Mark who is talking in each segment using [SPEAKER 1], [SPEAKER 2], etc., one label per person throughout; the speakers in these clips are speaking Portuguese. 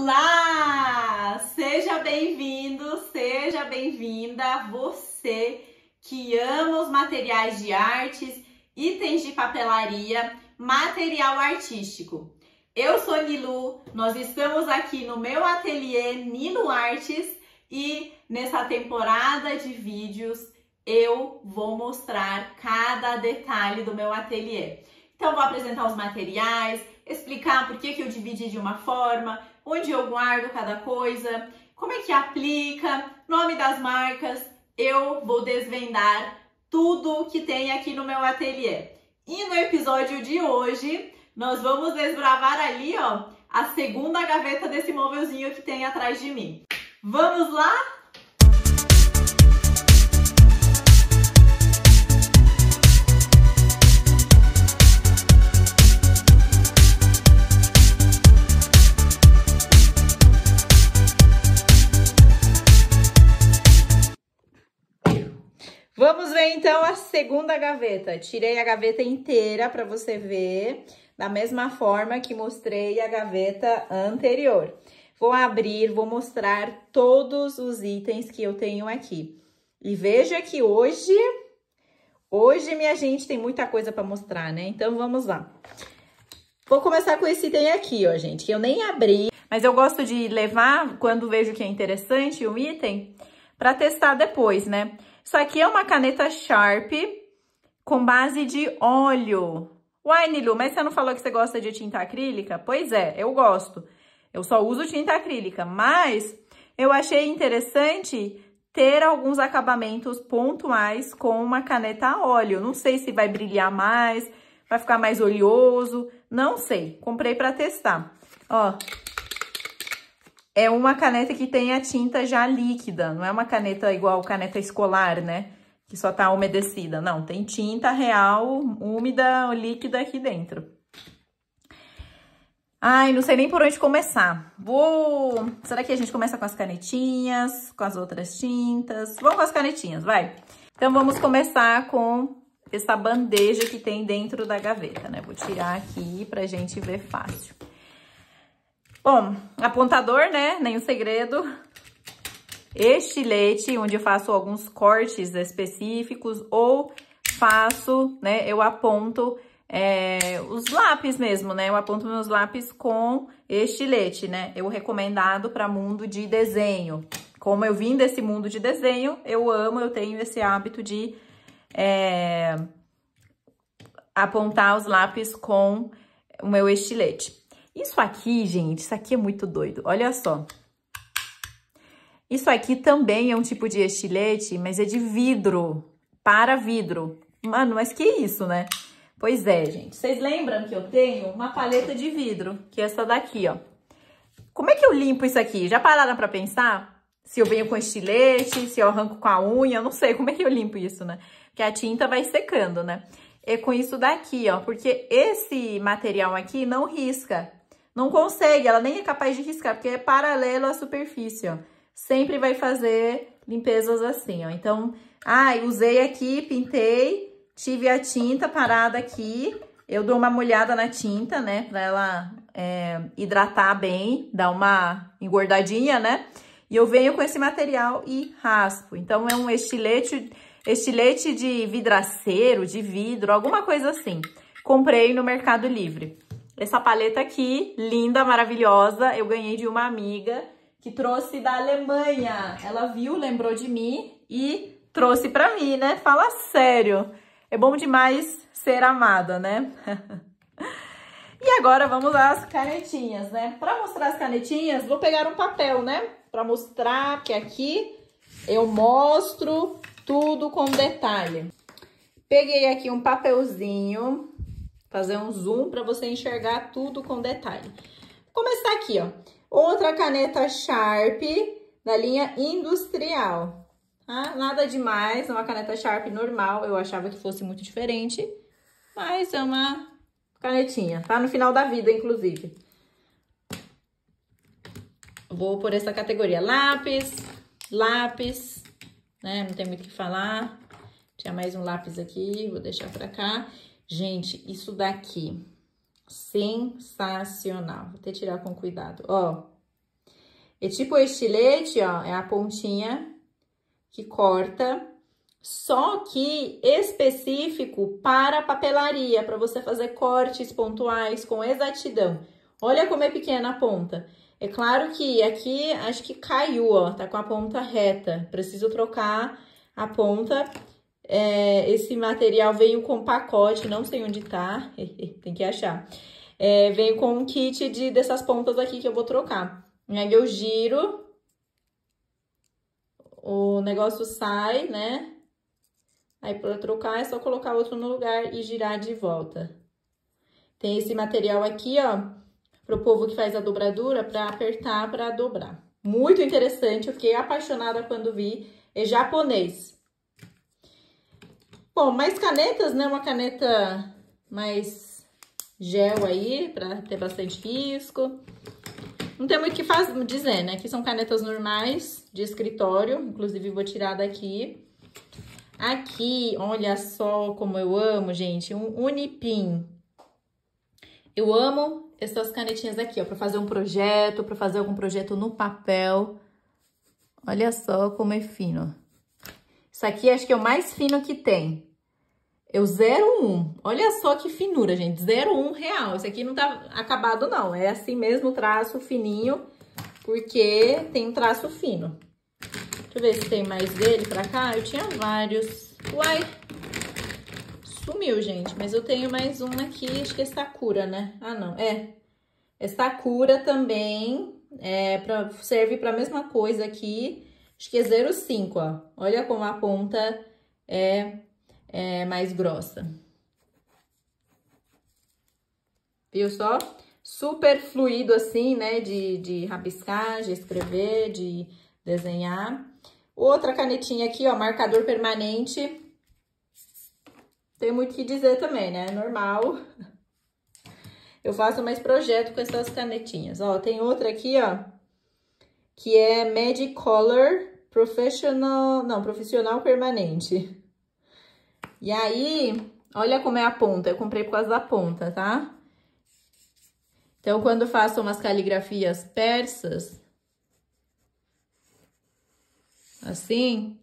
[SPEAKER 1] Olá! Seja bem-vindo, seja bem-vinda você que ama os materiais de artes, itens de papelaria, material artístico. Eu sou Nilu, nós estamos aqui no meu ateliê Nilo Artes e nessa temporada de vídeos eu vou mostrar cada detalhe do meu ateliê. Então vou apresentar os materiais, explicar por que, que eu dividi de uma forma, onde eu guardo cada coisa, como é que aplica, nome das marcas. Eu vou desvendar tudo que tem aqui no meu ateliê. E no episódio de hoje, nós vamos desbravar ali, ó, a segunda gaveta desse móvelzinho que tem atrás de mim. Vamos lá? então a segunda gaveta. Tirei a gaveta inteira para você ver, da mesma forma que mostrei a gaveta anterior. Vou abrir, vou mostrar todos os itens que eu tenho aqui. E veja que hoje, hoje minha gente tem muita coisa para mostrar, né? Então vamos lá. Vou começar com esse item aqui, ó, gente, que eu nem abri. Mas eu gosto de levar quando vejo que é interessante um item para testar depois, né? Isso aqui é uma caneta Sharp com base de óleo. Uai, Nilu, mas você não falou que você gosta de tinta acrílica? Pois é, eu gosto. Eu só uso tinta acrílica, mas eu achei interessante ter alguns acabamentos pontuais com uma caneta a óleo. Não sei se vai brilhar mais, vai ficar mais oleoso, não sei. Comprei para testar. Ó, é uma caneta que tem a tinta já líquida, não é uma caneta igual caneta escolar, né? Que só tá umedecida. Não, tem tinta real, úmida, líquida aqui dentro. Ai, não sei nem por onde começar. Vou... Será que a gente começa com as canetinhas, com as outras tintas? Vamos com as canetinhas, vai. Então, vamos começar com essa bandeja que tem dentro da gaveta, né? Vou tirar aqui pra gente ver fácil. Bom, apontador, né? Nenhum segredo. Estilete, onde eu faço alguns cortes específicos ou faço, né? Eu aponto é, os lápis mesmo, né? Eu aponto meus lápis com estilete, né? Eu recomendado para mundo de desenho. Como eu vim desse mundo de desenho, eu amo, eu tenho esse hábito de é, apontar os lápis com o meu estilete. Isso aqui, gente, isso aqui é muito doido. Olha só. Isso aqui também é um tipo de estilete, mas é de vidro, para vidro. Mano, mas que isso, né? Pois é, gente. Vocês lembram que eu tenho uma paleta de vidro, que é essa daqui, ó. Como é que eu limpo isso aqui? Já pararam para pensar? Se eu venho com estilete, se eu arranco com a unha, eu não sei como é que eu limpo isso, né? Porque a tinta vai secando, né? É com isso daqui, ó, porque esse material aqui não risca. Não consegue, ela nem é capaz de riscar, porque é paralelo à superfície, ó. Sempre vai fazer limpezas assim, ó. Então, ai, ah, usei aqui, pintei, tive a tinta parada aqui. Eu dou uma molhada na tinta, né, pra ela é, hidratar bem, dar uma engordadinha, né? E eu venho com esse material e raspo. Então, é um estilete, estilete de vidraceiro, de vidro, alguma coisa assim. Comprei no Mercado Livre. Essa paleta aqui, linda, maravilhosa, eu ganhei de uma amiga que trouxe da Alemanha. Ela viu, lembrou de mim e trouxe pra mim, né? Fala sério. É bom demais ser amada, né? e agora vamos às canetinhas, né? Pra mostrar as canetinhas, vou pegar um papel, né? Pra mostrar que aqui eu mostro tudo com detalhe. Peguei aqui um papelzinho Fazer um zoom para você enxergar tudo com detalhe. Vou começar aqui, ó. Outra caneta Sharp da linha industrial. Tá? Nada demais, é uma caneta Sharp normal. Eu achava que fosse muito diferente, mas é uma canetinha. Tá no final da vida, inclusive. Vou por essa categoria. Lápis, lápis, né? Não tem muito o que falar. Tinha mais um lápis aqui, vou deixar pra cá. Gente, isso daqui, sensacional. Vou ter que tirar com cuidado, ó. É tipo estilete, ó, é a pontinha que corta, só que específico para papelaria, para você fazer cortes pontuais com exatidão. Olha como é pequena a ponta. É claro que aqui acho que caiu, ó, tá com a ponta reta. Preciso trocar a ponta é, esse material veio com pacote, não sei onde tá, tem que achar. É, veio com um kit de, dessas pontas aqui que eu vou trocar. Aí eu giro, o negócio sai, né? Aí para trocar é só colocar outro no lugar e girar de volta. Tem esse material aqui, ó, pro povo que faz a dobradura, para apertar, para dobrar. Muito interessante, eu fiquei apaixonada quando vi. É japonês. Bom, mais canetas, né? Uma caneta mais gel aí, pra ter bastante risco. Não tem muito o que faz, dizer, né? Aqui são canetas normais de escritório. Inclusive, vou tirar daqui. Aqui, olha só como eu amo, gente. Um Unipim. Eu amo essas canetinhas aqui, ó. Pra fazer um projeto, pra fazer algum projeto no papel. Olha só como é fino, ó. Isso aqui acho que é o mais fino que tem. É o 01. Olha só que finura, gente. 01 real. Esse aqui não tá acabado, não. É assim mesmo, traço fininho, porque tem um traço fino. Deixa eu ver se tem mais dele pra cá. Eu tinha vários. Uai! Sumiu, gente. Mas eu tenho mais um aqui. Acho que é Sakura, né? Ah, não. É. É Sakura também. É, pra, serve pra mesma coisa aqui. Acho que é 0,5, ó. Olha como a ponta é, é mais grossa. Viu só? Super fluido assim, né? De, de rabiscar, de escrever, de desenhar. Outra canetinha aqui, ó, marcador permanente. Tem muito o que dizer também, né? É normal. Eu faço mais projeto com essas canetinhas. Ó, tem outra aqui, ó que é Magic Color Professional, não, profissional permanente. E aí, olha como é a ponta, eu comprei por causa da ponta, tá? Então, quando faço umas caligrafias persas, assim,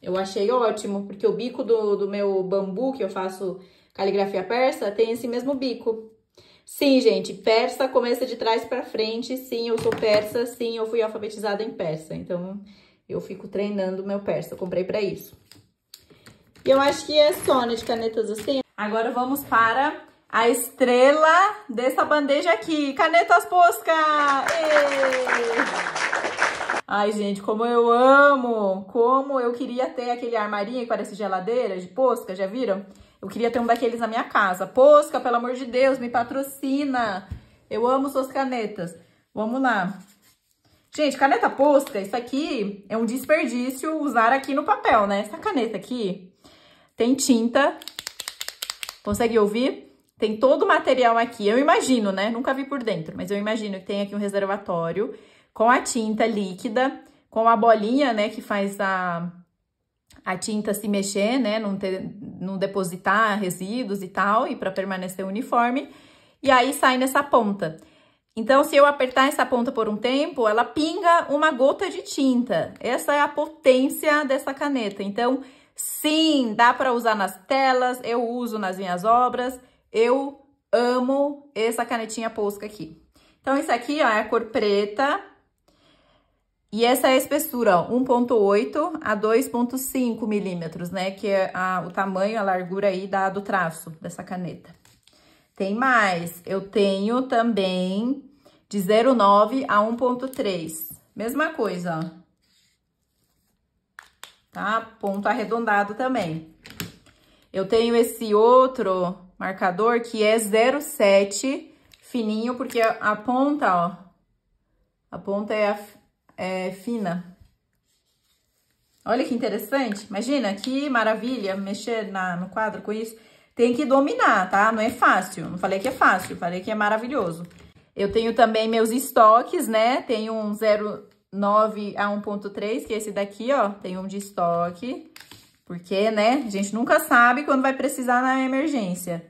[SPEAKER 1] eu achei ótimo, porque o bico do, do meu bambu, que eu faço caligrafia persa, tem esse mesmo bico. Sim, gente, persa começa de trás para frente. Sim, eu sou persa. Sim, eu fui alfabetizada em persa. Então, eu fico treinando meu persa. Eu comprei para isso. E eu acho que é só, né, de canetas assim. Agora vamos para a estrela dessa bandeja aqui. Canetas Posca! Ai, gente, como eu amo! Como eu queria ter aquele armarinho que parece geladeira de Posca, já viram? Eu queria ter um daqueles na minha casa. Posca, pelo amor de Deus, me patrocina. Eu amo suas canetas. Vamos lá. Gente, caneta posca, isso aqui é um desperdício usar aqui no papel, né? Essa caneta aqui tem tinta. Consegue ouvir? Tem todo o material aqui. Eu imagino, né? Nunca vi por dentro, mas eu imagino que tem aqui um reservatório com a tinta líquida, com a bolinha, né, que faz a a tinta se mexer, né? Não, ter, não depositar resíduos e tal, e para permanecer uniforme. E aí sai nessa ponta. Então, se eu apertar essa ponta por um tempo, ela pinga uma gota de tinta. Essa é a potência dessa caneta. Então, sim, dá para usar nas telas, eu uso nas minhas obras. Eu amo essa canetinha Posca aqui. Então, isso aqui ó, é a cor preta, e essa é a espessura 1.8 a 2.5 milímetros, né? Que é a, o tamanho, a largura aí da, do traço dessa caneta. Tem mais. Eu tenho também de 0,9 a 1.3. Mesma coisa, ó. Tá? Ponto arredondado também. Eu tenho esse outro marcador que é 0,7 fininho, porque a, a ponta, ó. A ponta é a é, fina. Olha que interessante. Imagina que maravilha mexer na, no quadro com isso. Tem que dominar, tá? Não é fácil. Não falei que é fácil, falei que é maravilhoso. Eu tenho também meus estoques, né? Tenho um 0,9 a 1,3, que é esse daqui, ó. Tem um de estoque. Porque, né? A gente nunca sabe quando vai precisar na emergência.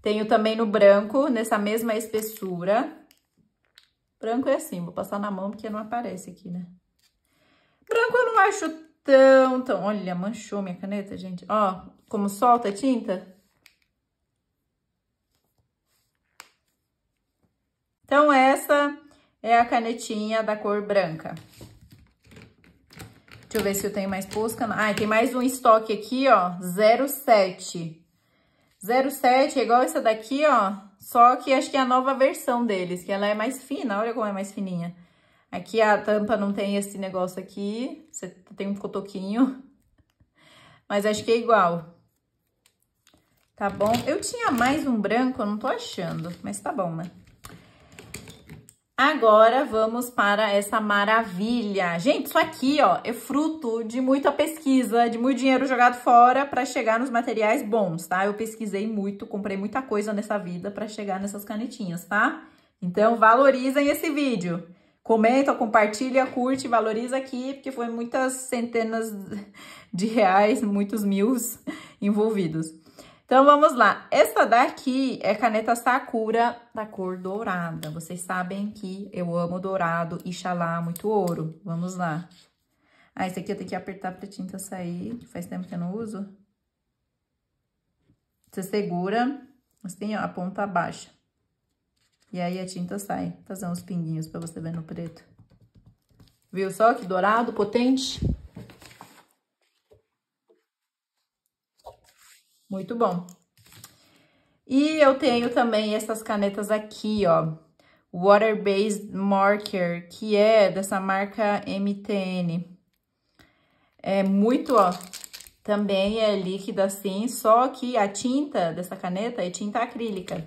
[SPEAKER 1] Tenho também no branco, nessa mesma espessura. Branco é assim, vou passar na mão porque não aparece aqui, né? Branco eu não acho tão, tão... Olha, manchou minha caneta, gente. Ó, como solta a tinta. Então, essa é a canetinha da cor branca. Deixa eu ver se eu tenho mais pusca. Ah, tem mais um estoque aqui, ó, 07. 07 é igual essa daqui, ó, só que acho que é a nova versão deles, que ela é mais fina. Olha como é mais fininha. Aqui a tampa não tem esse negócio aqui. Você tem um cotoquinho. Mas acho que é igual. Tá bom? Eu tinha mais um branco, eu não tô achando. Mas tá bom, né? Agora vamos para essa maravilha. Gente, isso aqui, ó, é fruto de muita pesquisa, de muito dinheiro jogado fora para chegar nos materiais bons, tá? Eu pesquisei muito, comprei muita coisa nessa vida para chegar nessas canetinhas, tá? Então, valorizem esse vídeo. Comenta, compartilha, curte, valoriza aqui, porque foi muitas centenas de reais, muitos mil envolvidos. Então, vamos lá. Essa daqui é caneta Sakura da cor dourada. Vocês sabem que eu amo dourado e xalá, muito ouro. Vamos lá. Ah, esse aqui eu tenho que apertar pra tinta sair, que faz tempo que eu não uso. Você segura, assim, ó, a ponta baixa. E aí a tinta sai. Vou fazer uns pinguinhos pra você ver no preto. Viu só que dourado potente? Muito bom. E eu tenho também essas canetas aqui, ó. Water Based Marker, que é dessa marca MTN. É muito, ó, também é líquida assim, só que a tinta dessa caneta é tinta acrílica.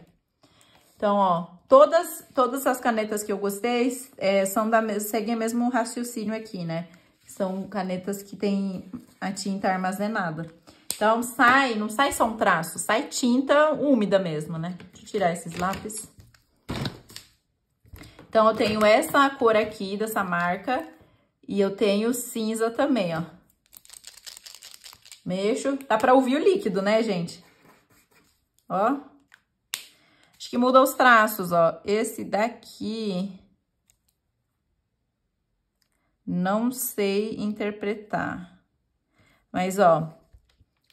[SPEAKER 1] Então, ó, todas, todas as canetas que eu gostei é, são da, seguem o mesmo raciocínio aqui, né? São canetas que tem a tinta armazenada. Então, sai, não sai só um traço, sai tinta úmida mesmo, né? Deixa eu tirar esses lápis. Então, eu tenho essa cor aqui dessa marca e eu tenho cinza também, ó. Mexo. Dá pra ouvir o líquido, né, gente? Ó. Acho que muda os traços, ó. Esse daqui... Não sei interpretar. Mas, ó,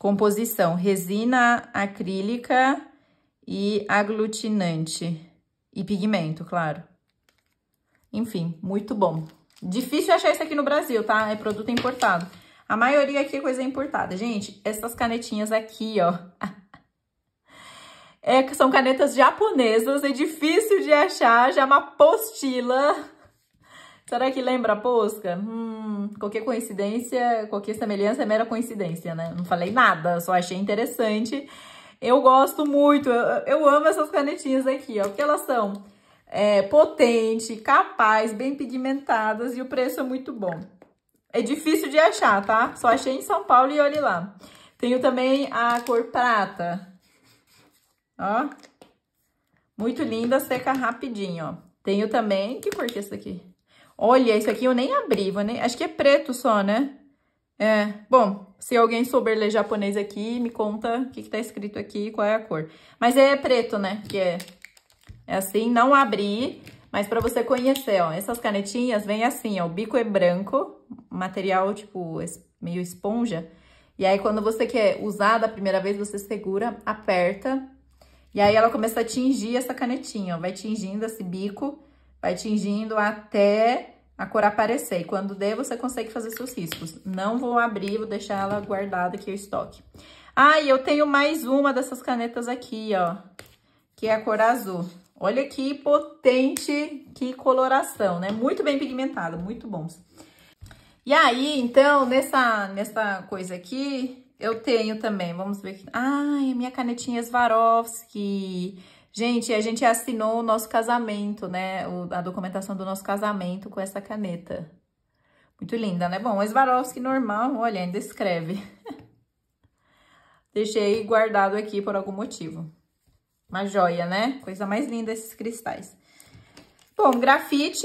[SPEAKER 1] Composição: resina acrílica e aglutinante. E pigmento, claro. Enfim, muito bom. Difícil achar isso aqui no Brasil, tá? É produto importado. A maioria aqui é coisa importada. Gente, essas canetinhas aqui, ó. É, são canetas japonesas, é difícil de achar, já é uma apostila Será que lembra a Posca? Hum, qualquer coincidência, qualquer semelhança é mera coincidência, né? Não falei nada, só achei interessante. Eu gosto muito, eu, eu amo essas canetinhas aqui, ó, porque elas são é, potente, capazes, bem pigmentadas e o preço é muito bom. É difícil de achar, tá? Só achei em São Paulo e olhe lá. Tenho também a cor prata. Ó. Muito linda, seca rapidinho, ó. Tenho também... Que cor que é essa aqui? Olha, isso aqui eu nem abri, vou nem... acho que é preto só, né? É, bom, se alguém souber ler japonês aqui, me conta o que, que tá escrito aqui e qual é a cor. Mas é preto, né? Que é, é assim, não abri, mas para você conhecer, ó. Essas canetinhas vêm assim, ó. O bico é branco, material, tipo, meio esponja. E aí, quando você quer usar da primeira vez, você segura, aperta. E aí, ela começa a tingir essa canetinha, ó. Vai tingindo esse bico, vai tingindo até a cor aparecer. Quando der, você consegue fazer seus riscos. Não vou abrir, vou deixar ela guardada aqui o estoque. Ah, e eu tenho mais uma dessas canetas aqui, ó, que é a cor azul. Olha que potente, que coloração, né? Muito bem pigmentada, muito bons. E aí, então, nessa, nessa coisa aqui, eu tenho também, vamos ver aqui. Ai, minha canetinha Swarovski. Gente, a gente assinou o nosso casamento, né? O, a documentação do nosso casamento com essa caneta. Muito linda, né? Bom, o Swarovski normal, olha, ainda escreve. Deixei guardado aqui por algum motivo. Uma joia, né? Coisa mais linda esses cristais. Bom, grafite,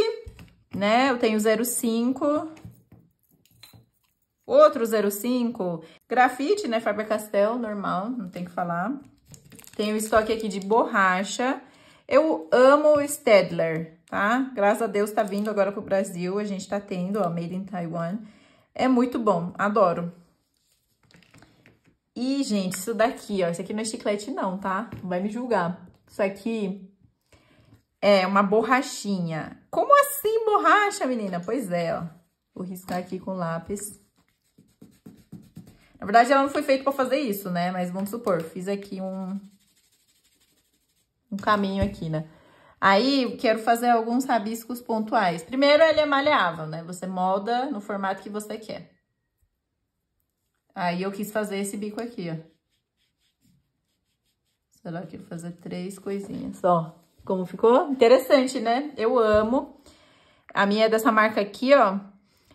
[SPEAKER 1] né? Eu tenho 05. Outro 05. Grafite, né? Faber-Castell, normal, não tem que falar. Tenho estoque aqui de borracha. Eu amo o Stedler, tá? Graças a Deus tá vindo agora pro Brasil. A gente tá tendo, ó, Made in Taiwan. É muito bom, adoro. E, gente, isso daqui, ó. Isso aqui não é chiclete não, tá? Não vai me julgar. Isso aqui é uma borrachinha. Como assim borracha, menina? Pois é, ó. Vou riscar aqui com lápis. Na verdade, ela não foi feita pra fazer isso, né? Mas vamos supor, fiz aqui um, um caminho aqui, né? Aí, quero fazer alguns rabiscos pontuais. Primeiro, ele é maleável, né? Você molda no formato que você quer. Aí, eu quis fazer esse bico aqui, ó. que eu quero fazer três coisinhas, ó. Como ficou? Interessante, né? Eu amo. A minha é dessa marca aqui, ó.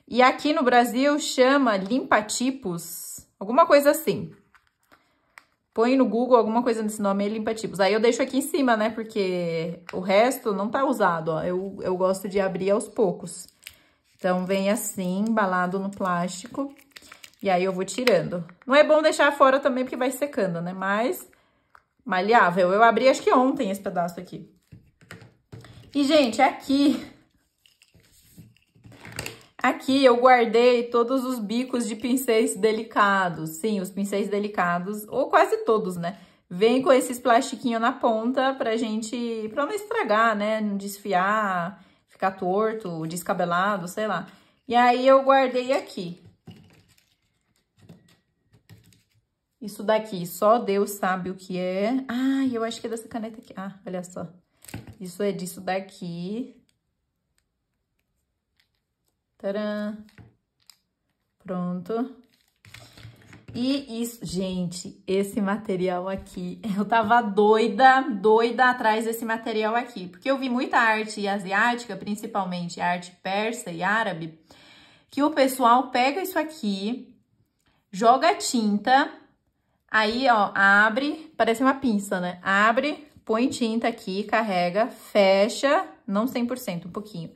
[SPEAKER 1] E aqui no Brasil chama limpa tipos, alguma coisa assim. Põe no Google alguma coisa desse nome e limpa Aí eu deixo aqui em cima, né? Porque o resto não tá usado, ó. Eu, eu gosto de abrir aos poucos. Então, vem assim, embalado no plástico. E aí eu vou tirando. Não é bom deixar fora também, porque vai secando, né? Mas, maleável. Eu abri, acho que ontem, esse pedaço aqui. E, gente, é aqui Aqui eu guardei todos os bicos de pincéis delicados. Sim, os pincéis delicados, ou quase todos, né? Vem com esses plastiquinhos na ponta pra gente... pra não estragar, né? Não desfiar, ficar torto, descabelado, sei lá. E aí eu guardei aqui. Isso daqui, só Deus sabe o que é. Ah, eu acho que é dessa caneta aqui. Ah, olha só. Isso é disso daqui. Tcharam! Pronto. E isso, gente, esse material aqui, eu tava doida, doida atrás desse material aqui, porque eu vi muita arte asiática, principalmente arte persa e árabe, que o pessoal pega isso aqui, joga tinta, aí, ó, abre, parece uma pinça, né? Abre, põe tinta aqui, carrega, fecha, não 100%, um pouquinho.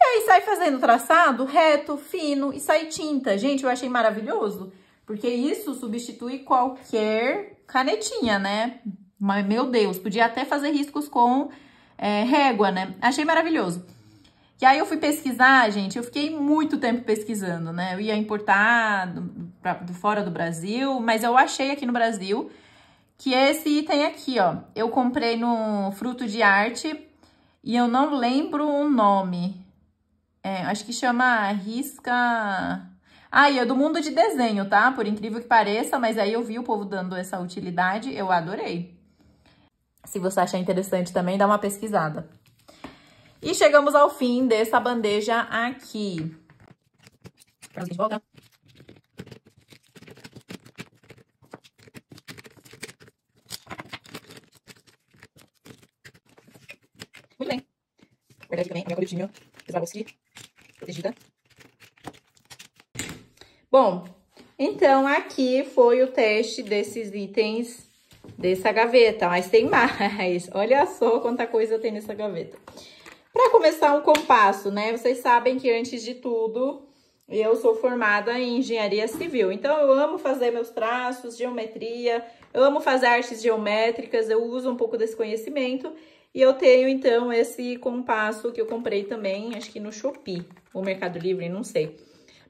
[SPEAKER 1] E aí sai fazendo traçado reto, fino e sai tinta. Gente, eu achei maravilhoso, porque isso substitui qualquer canetinha, né? Mas, meu Deus, podia até fazer riscos com é, régua, né? Achei maravilhoso. E aí eu fui pesquisar, gente, eu fiquei muito tempo pesquisando, né? Eu ia importar do, pra, do fora do Brasil, mas eu achei aqui no Brasil que esse item aqui, ó. Eu comprei no Fruto de Arte e eu não lembro o nome. É, acho que chama risca... Ah, e é do mundo de desenho, tá? Por incrível que pareça, mas aí eu vi o povo dando essa utilidade, eu adorei. Se você achar interessante também, dá uma pesquisada. E chegamos ao fim dessa bandeja aqui. Trazer volta. Muito bem. Verdade também, a minha coletinha, Zabowski. Bom, então aqui foi o teste desses itens dessa gaveta, mas tem mais. Olha só quanta coisa tem nessa gaveta. Para começar um compasso, né? Vocês sabem que antes de tudo, eu sou formada em engenharia civil. Então eu amo fazer meus traços, geometria, eu amo fazer artes geométricas, eu uso um pouco desse conhecimento e eu tenho, então, esse compasso que eu comprei também, acho que no Shopee, ou Mercado Livre, não sei.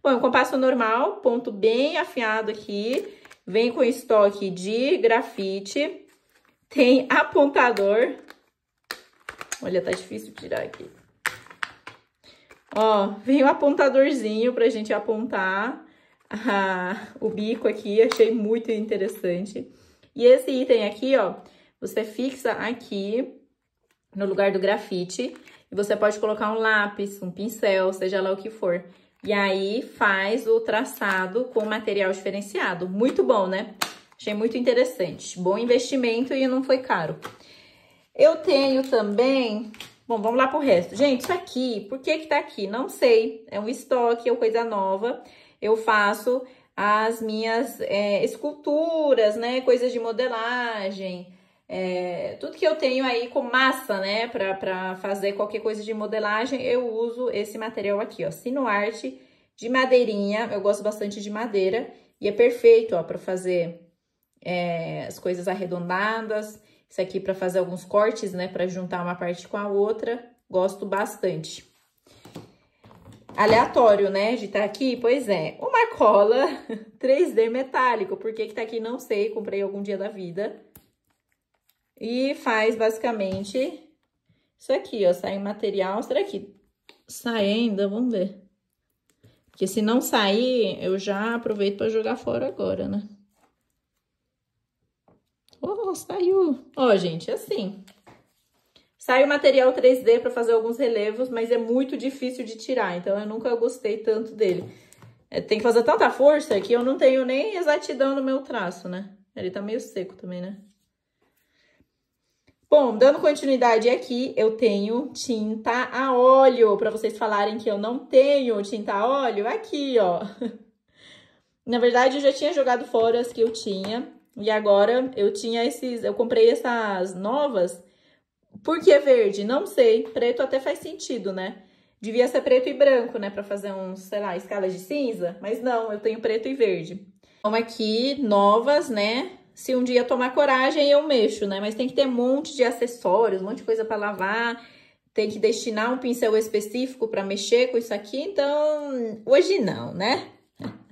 [SPEAKER 1] Bom, o é compasso normal, ponto bem afiado aqui, vem com estoque de grafite, tem apontador. Olha, tá difícil tirar aqui. Ó, vem o um apontadorzinho pra gente apontar a, ah, o bico aqui, achei muito interessante. E esse item aqui, ó, você fixa aqui no lugar do grafite. E você pode colocar um lápis, um pincel, seja lá o que for. E aí faz o traçado com material diferenciado. Muito bom, né? Achei muito interessante. Bom investimento e não foi caro. Eu tenho também... Bom, vamos lá pro resto. Gente, isso aqui, por que que tá aqui? Não sei. É um estoque, é uma coisa nova. Eu faço as minhas é, esculturas, né? Coisas de modelagem, é, tudo que eu tenho aí com massa, né, pra, fazer qualquer coisa de modelagem, eu uso esse material aqui, ó, Sinoarte de madeirinha, eu gosto bastante de madeira, e é perfeito, ó, pra fazer é, as coisas arredondadas, isso aqui pra fazer alguns cortes, né, pra juntar uma parte com a outra, gosto bastante. Aleatório, né, de estar tá aqui? Pois é, uma cola 3D metálico, por que que tá aqui não sei, comprei algum dia da vida, e faz basicamente isso aqui, ó. Sai material. Será que sai ainda? Vamos ver. Porque se não sair, eu já aproveito para jogar fora agora, né? Oh, saiu! Ó, oh, gente, é assim. Sai o material 3D para fazer alguns relevos, mas é muito difícil de tirar. Então, eu nunca gostei tanto dele. É, tem que fazer tanta força que eu não tenho nem exatidão no meu traço, né? Ele tá meio seco também, né? Bom, dando continuidade aqui, eu tenho tinta a óleo. Para vocês falarem que eu não tenho tinta a óleo, aqui, ó. Na verdade, eu já tinha jogado fora as que eu tinha. E agora eu tinha esses... Eu comprei essas novas. Por que é verde? Não sei. Preto até faz sentido, né? Devia ser preto e branco, né? Pra fazer um, sei lá, escala de cinza. Mas não, eu tenho preto e verde. Então, aqui, novas, né? se um dia tomar coragem, eu mexo, né? Mas tem que ter um monte de acessórios, um monte de coisa para lavar, tem que destinar um pincel específico para mexer com isso aqui, então hoje não, né?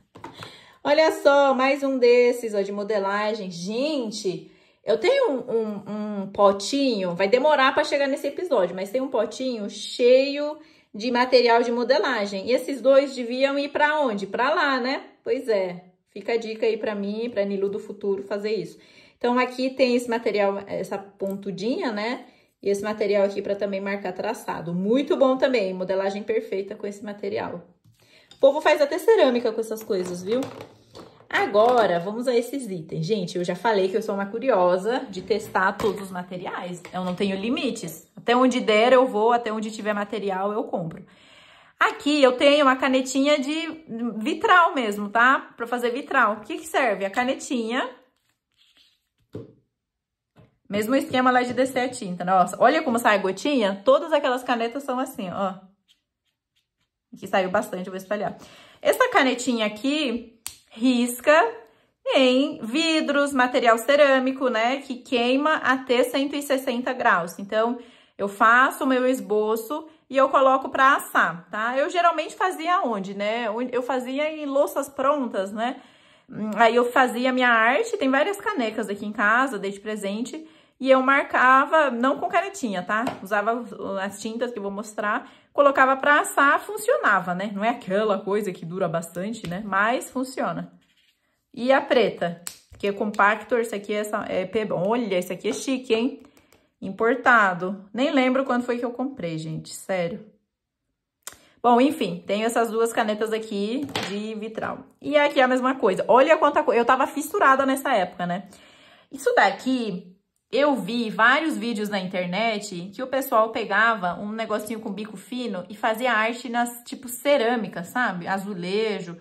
[SPEAKER 1] Olha só, mais um desses, ó, de modelagem. Gente, eu tenho um, um, um potinho, vai demorar para chegar nesse episódio, mas tem um potinho cheio de material de modelagem. E esses dois deviam ir para onde? Para lá, né? Pois é, Fica a dica aí para mim, para Nilu do futuro fazer isso. Então aqui tem esse material, essa pontudinha, né? E esse material aqui para também marcar traçado. Muito bom também, modelagem perfeita com esse material. O povo faz até cerâmica com essas coisas, viu? Agora, vamos a esses itens. Gente, eu já falei que eu sou uma curiosa de testar todos os materiais. Eu não tenho limites. Até onde der eu vou, até onde tiver material eu compro. Aqui eu tenho uma canetinha de vitral mesmo, tá? Para fazer vitral. O que, que serve? A canetinha. Mesmo esquema lá de descer a tinta. Né? Nossa, olha como sai a gotinha. Todas aquelas canetas são assim, ó. Aqui saiu bastante, eu vou espalhar. Essa canetinha aqui risca em vidros, material cerâmico, né? Que queima até 160 graus. Então, eu faço o meu esboço e eu coloco para assar, tá? Eu geralmente fazia onde, né? Eu fazia em louças prontas, né? Hum, aí eu fazia minha arte, tem várias canecas aqui em casa, desde presente, e eu marcava, não com canetinha, tá? Usava as tintas que eu vou mostrar, colocava pra assar, funcionava, né? Não é aquela coisa que dura bastante, né? Mas funciona. E a preta, que é compactor, isso aqui é, essa, é olha, isso aqui é chique, hein? importado. Nem lembro quando foi que eu comprei, gente, sério. Bom, enfim, tenho essas duas canetas aqui de vitral. E aqui é a mesma coisa. Olha quanta coisa. Eu tava fissurada nessa época, né? Isso daqui, eu vi vários vídeos na internet que o pessoal pegava um negocinho com bico fino e fazia arte nas, tipo, cerâmica, sabe? Azulejo.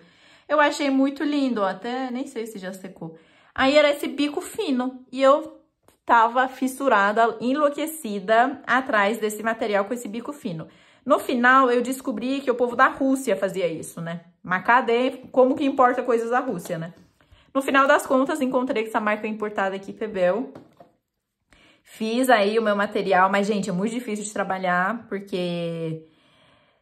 [SPEAKER 1] Eu achei muito lindo, até nem sei se já secou. Aí era esse bico fino. E eu Tava fissurada, enlouquecida atrás desse material com esse bico fino. No final, eu descobri que o povo da Rússia fazia isso, né? Macadê, como que importa coisas da Rússia, né? No final das contas, encontrei que essa marca importada aqui, Pebel. Fiz aí o meu material, mas, gente, é muito difícil de trabalhar, porque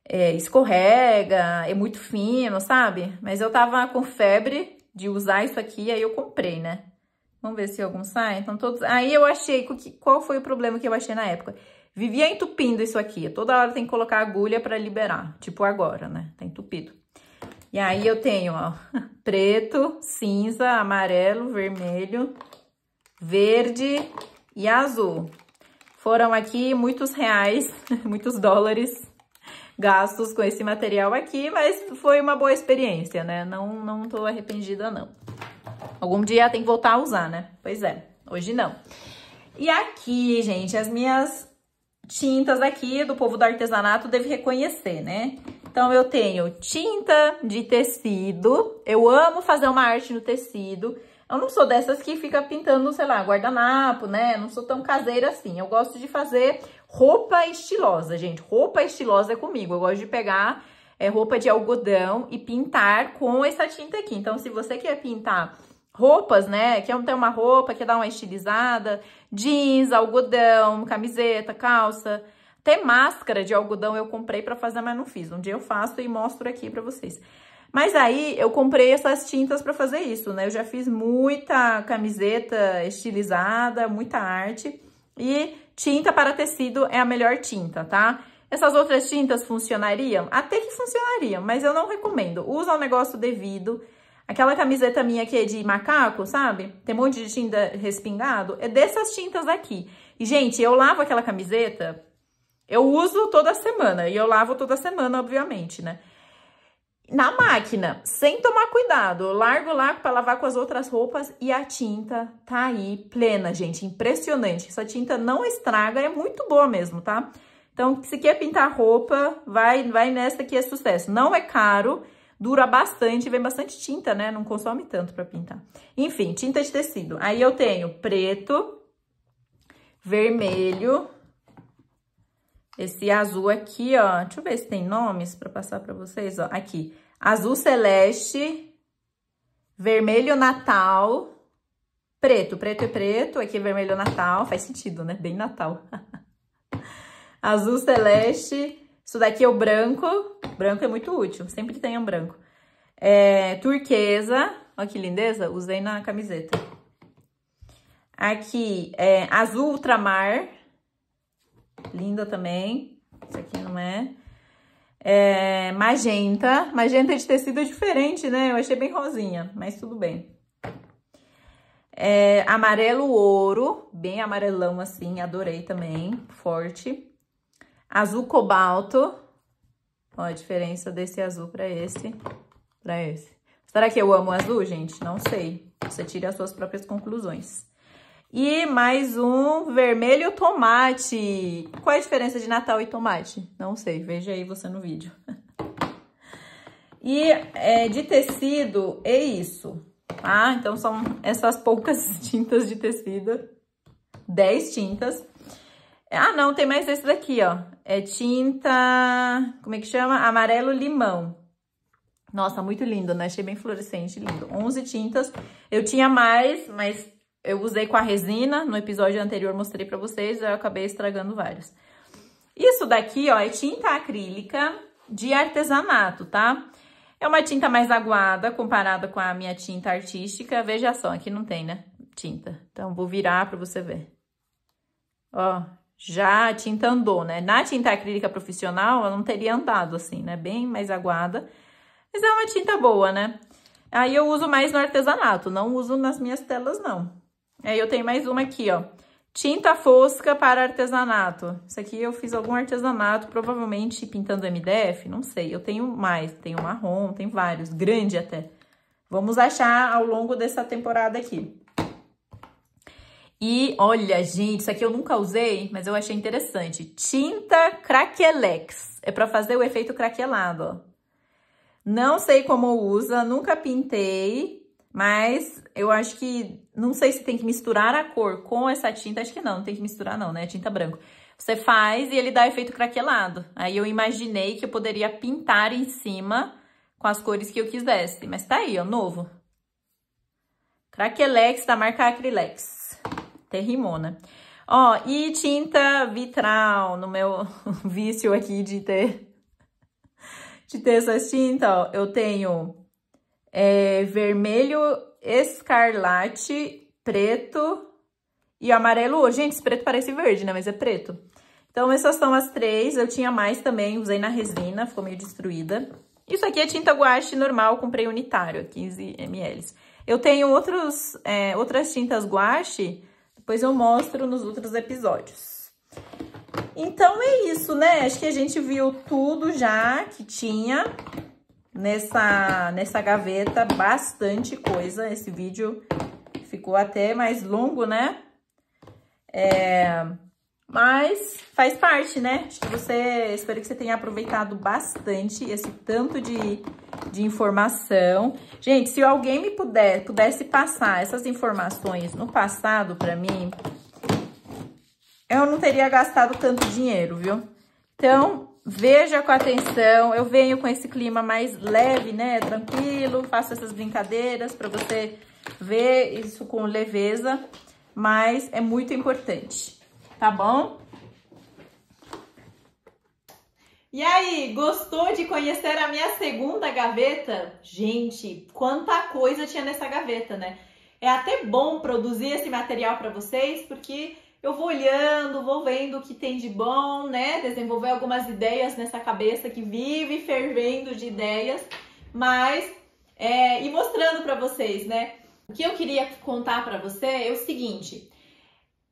[SPEAKER 1] é, escorrega, é muito fino, sabe? Mas eu tava com febre de usar isso aqui, aí eu comprei, né? Vamos ver se algum sai. Então, todos... Aí eu achei... Qual foi o problema que eu achei na época? Vivia entupindo isso aqui. Toda hora tem que colocar agulha para liberar. Tipo agora, né? Tá entupido. E aí eu tenho, ó, preto, cinza, amarelo, vermelho, verde e azul. Foram aqui muitos reais, muitos dólares gastos com esse material aqui, mas foi uma boa experiência, né? Não, não tô arrependida, não. Algum dia tem que voltar a usar, né? Pois é, hoje não. E aqui, gente, as minhas tintas aqui do povo do artesanato deve reconhecer, né? Então, eu tenho tinta de tecido. Eu amo fazer uma arte no tecido. Eu não sou dessas que fica pintando, sei lá, guardanapo, né? Não sou tão caseira assim. Eu gosto de fazer roupa estilosa, gente. Roupa estilosa é comigo. Eu gosto de pegar é, roupa de algodão e pintar com essa tinta aqui. Então, se você quer pintar roupas, né? Quer ter uma roupa, quer dar uma estilizada, jeans, algodão, camiseta, calça. Até máscara de algodão eu comprei para fazer, mas não fiz. Um dia eu faço e mostro aqui para vocês. Mas aí eu comprei essas tintas para fazer isso, né? Eu já fiz muita camiseta estilizada, muita arte. E tinta para tecido é a melhor tinta, tá? Essas outras tintas funcionariam? Até que funcionariam, mas eu não recomendo. Usa o negócio devido Aquela camiseta minha que é de macaco, sabe? Tem um monte de tinta respingado. É dessas tintas aqui. E, gente, eu lavo aquela camiseta, eu uso toda semana. E eu lavo toda semana, obviamente, né? Na máquina, sem tomar cuidado. Eu largo lá para lavar com as outras roupas e a tinta tá aí plena, gente. Impressionante. Essa tinta não estraga, é muito boa mesmo, tá? Então, se quer pintar roupa, vai, vai nessa que é sucesso. Não é caro dura bastante, vem bastante tinta, né? Não consome tanto para pintar. Enfim, tinta de tecido. Aí eu tenho preto, vermelho, esse azul aqui, ó. Deixa eu ver se tem nomes para passar para vocês, ó. Aqui, azul celeste, vermelho natal, preto. Preto é preto, aqui é vermelho natal. Faz sentido, né? Bem natal. azul celeste, isso daqui é o branco. Branco é muito útil, sempre tenha um branco. É, turquesa, olha que lindeza, usei na camiseta. Aqui, é, azul ultramar, linda também, isso aqui não é. é. Magenta, magenta de tecido é diferente, né? Eu achei bem rosinha, mas tudo bem. É, amarelo ouro, bem amarelão assim, adorei também, forte azul cobalto. Olha a diferença desse azul para esse, para esse. Será que eu amo azul, gente? Não sei. Você tira as suas próprias conclusões. E mais um vermelho tomate. Qual é a diferença de Natal e tomate? Não sei, veja aí você no vídeo. E é, de tecido é isso, Ah, Então são essas poucas tintas de tecido. 10 tintas. É, ah, não, tem mais esse daqui, ó. É tinta, como é que chama? Amarelo limão. Nossa, muito lindo, né? Achei bem fluorescente, lindo. 11 tintas. Eu tinha mais, mas eu usei com a resina. No episódio anterior mostrei pra vocês, eu acabei estragando vários. Isso daqui, ó, é tinta acrílica de artesanato, tá? É uma tinta mais aguada comparada com a minha tinta artística. Veja só, aqui não tem, né? Tinta. Então, vou virar pra você ver. Ó, já a tinta andou, né? Na tinta acrílica profissional, ela não teria andado assim, né? Bem mais aguada, mas é uma tinta boa, né? Aí eu uso mais no artesanato, não uso nas minhas telas, não. Aí eu tenho mais uma aqui, ó. Tinta fosca para artesanato. Isso aqui eu fiz algum artesanato, provavelmente pintando MDF, não sei. Eu tenho mais, tenho marrom, tem vários, grande até. Vamos achar ao longo dessa temporada aqui. E olha, gente, isso aqui eu nunca usei, mas eu achei interessante. Tinta Craquelex. É para fazer o efeito craquelado, ó. Não sei como usa, nunca pintei, mas eu acho que... Não sei se tem que misturar a cor com essa tinta. Acho que não, não tem que misturar não, né? É tinta branca. Você faz e ele dá efeito craquelado. Aí eu imaginei que eu poderia pintar em cima com as cores que eu quisesse. Mas tá aí, ó, novo. Craquelex da marca Acrylex. Até rimou, né? Ó, e tinta vitral, no meu vício aqui de ter, de ter essas tintas, ó, eu tenho é, vermelho, escarlate, preto e amarelo. Gente, esse preto parece verde, né? Mas é preto. Então, essas são as três. Eu tinha mais também, usei na resina, ficou meio destruída. Isso aqui é tinta guache normal, comprei unitário, 15 ml. Eu tenho outros, é, outras tintas guache depois eu mostro nos outros episódios. Então, é isso, né? Acho que a gente viu tudo já que tinha nessa, nessa gaveta. Bastante coisa. Esse vídeo ficou até mais longo, né? É... Mas faz parte, né? Acho que você, espero que você tenha aproveitado bastante esse tanto de, de informação. Gente, se alguém me puder, pudesse passar essas informações no passado para mim, eu não teria gastado tanto dinheiro, viu? Então, veja com atenção. Eu venho com esse clima mais leve, né? Tranquilo, faço essas brincadeiras para você ver isso com leveza, mas é muito importante tá bom? E aí, gostou de conhecer a minha segunda gaveta? Gente, quanta coisa tinha nessa gaveta, né? É até bom produzir esse material para vocês, porque eu vou olhando, vou vendo o que tem de bom, né? Desenvolver algumas ideias nessa cabeça que vive fervendo de ideias, mas é, e mostrando para vocês, né? O que eu queria contar para você é o seguinte: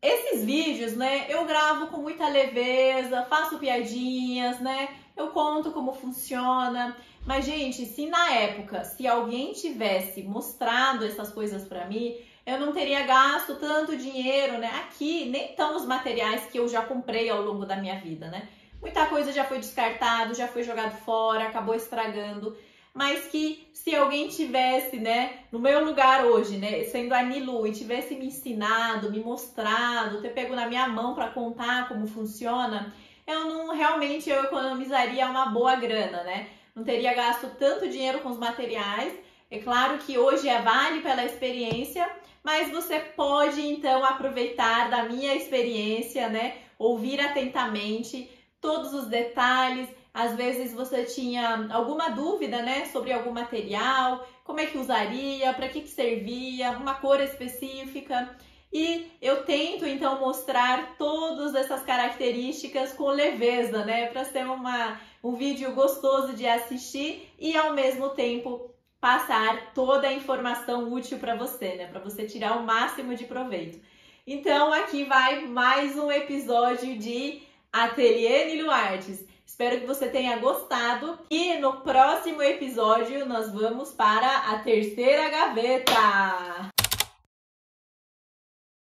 [SPEAKER 1] esses vídeos, né, eu gravo com muita leveza, faço piadinhas, né? Eu conto como funciona. Mas gente, se na época, se alguém tivesse mostrado essas coisas para mim, eu não teria gasto tanto dinheiro, né? Aqui nem tão os materiais que eu já comprei ao longo da minha vida, né? Muita coisa já foi descartado, já foi jogado fora, acabou estragando mas que se alguém tivesse, né, no meu lugar hoje, né, sendo a Nilu e tivesse me ensinado, me mostrado, ter pego na minha mão para contar como funciona, eu não realmente eu economizaria uma boa grana, né? Não teria gasto tanto dinheiro com os materiais. É claro que hoje é vale pela experiência, mas você pode então aproveitar da minha experiência, né? Ouvir atentamente todos os detalhes às vezes você tinha alguma dúvida, né, sobre algum material, como é que usaria, para que, que servia, uma cor específica. E eu tento então mostrar todas essas características com leveza, né, para ser uma, um vídeo gostoso de assistir e ao mesmo tempo passar toda a informação útil para você, né? Para você tirar o máximo de proveito. Então, aqui vai mais um episódio de Ateliê Nilo Artes. Espero que você tenha gostado e no próximo episódio nós vamos para a terceira gaveta.